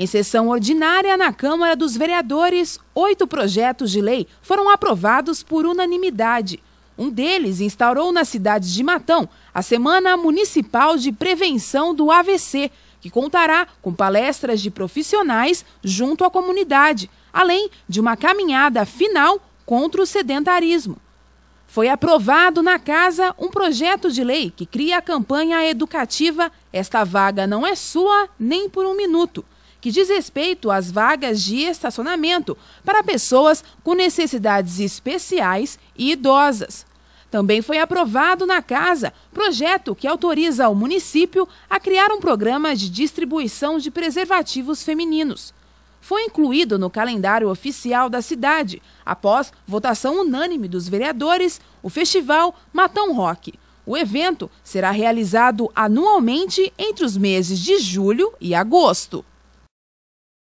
Em sessão ordinária na Câmara dos Vereadores, oito projetos de lei foram aprovados por unanimidade. Um deles instaurou na cidade de Matão a Semana Municipal de Prevenção do AVC, que contará com palestras de profissionais junto à comunidade, além de uma caminhada final contra o sedentarismo. Foi aprovado na casa um projeto de lei que cria a campanha educativa Esta Vaga Não É Sua Nem Por Um Minuto que diz respeito às vagas de estacionamento para pessoas com necessidades especiais e idosas. Também foi aprovado na Casa projeto que autoriza o município a criar um programa de distribuição de preservativos femininos. Foi incluído no calendário oficial da cidade, após votação unânime dos vereadores, o festival Matão Rock. O evento será realizado anualmente entre os meses de julho e agosto.